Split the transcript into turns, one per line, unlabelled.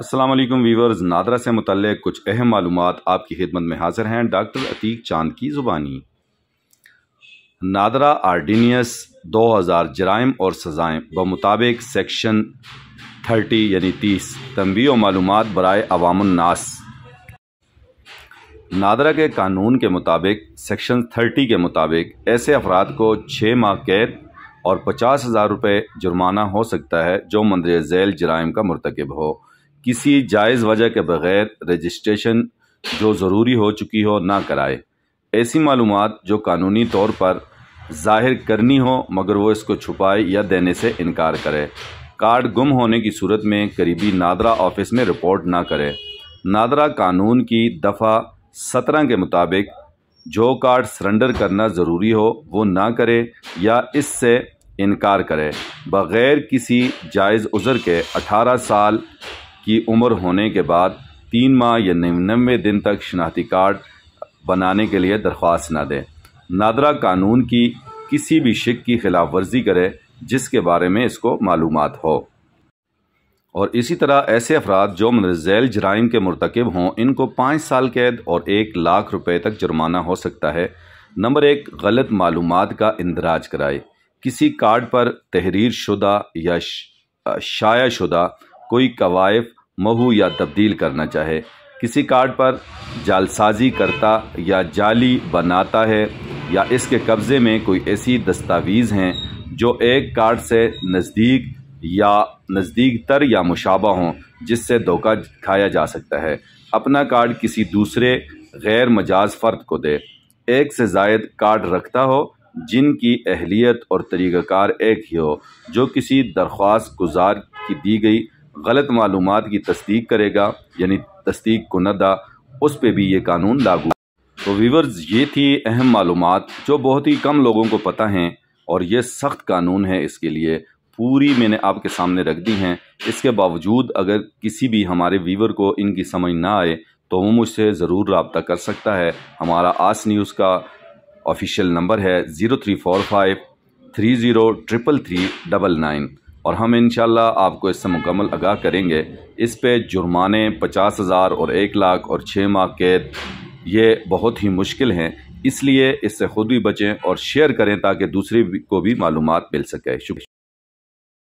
Aslam viewers NADRA से मुतल कुछ अहम मालूम आपकी खिदमत में हाजिर हैं डॉक्टर अतीक चांद की ज़ुबानी नादरा आर्डीनियस 2000 जराइम और सज़ाएँ बमुताबिक सेक्शन 30 यानी 30 तनवी मालूम बरए अवामनास नादरा के कानून के मुताबिक सेक्शन 30 के मुताबिक ऐसे अफराद को छः माह कैद और पचास हज़ार रुपये जुर्माना हो सकता है जो मंदिर जैल जराइम का मरतकब हो किसी जायज़ वजह के बग़ैर रजिस्ट्रेशन जो ज़रूरी हो चुकी हो ना कराए ऐसी मालूम जो कानूनी तौर पर जाहिर करनी हो मगर वो इसको छुपाए या देने से इनकार करे कार्ड गुम होने की सूरत में करीबी नादरा ऑफिस में रिपोर्ट ना करे नादरा कानून की दफ़ा सत्रह के मुताबिक जो कार्ड सरेंडर करना ज़रूरी हो वो ना करे या इससे इनकार करे बग़ैर किसी जायज़ उज़र के 18 साल की उम्र होने के बाद तीन माह या निन्यानवे दिन तक शनाख्ती कार्ड बनाने के लिए दरख्वास्त न दें नादरा कानून की किसी भी शिक की खिलाफ वर्जी करे जिसके बारे में इसको मालूम हो और इसी तरह ऐसे अफराद जो मनजैल जराइम के मरतकब हों इनको पाँच साल कैद और एक लाख रुपये तक जुर्माना हो सकता है नंबर एक गलत मालूम का इंदराज कराए किसी कार्ड पर तहरीर शुदा या शाया शुदा कोई कवायफ महू या तब्दील करना चाहे किसी कार्ड पर जालसाजी करता या जाली बनाता है या इसके कब्ज़े में कोई ऐसी दस्तावीज़ हैं जो एक कार्ड से नज़दीक या नज़दीक तर या मुशाबा हों जिससे धोखा खाया जा सकता है अपना कार्ड किसी दूसरे गैर मजाज फ़र्द को दे एक से जायद कार्ड रखता हो जिनकी अहलियत और तरीक़ाकार एक ही हो जो किसी दरख्वास्त गुजार की दी गई गलत मालूम की तस्दीक करेगा यानी तस्दीक को दा उस पर भी ये कानून लागू तो वीवर्स ये थी अहम मालूम जो बहुत ही कम लोगों को पता हैं और ये सख्त कानून है इसके लिए पूरी मैंने आपके सामने रख दी हैं इसके बावजूद अगर किसी भी हमारे वीवर को इनकी समझ ना आए तो वो मुझसे ज़रूर रबता कर सकता है हमारा आस न्यूज़ का ऑफिशियल नंबर है zero three four five three zero triple three double nine और हम इन आपको इससे मुकम्मल आगाह करेंगे इस पर जुर्माने पचास हज़ार और एक लाख और छः माह कैद ये बहुत ही मुश्किल हैं इसलिए इससे ख़ुद भी बचें और शेयर करें ताकि दूसरे को भी मालूम मिल सके शुक्रिया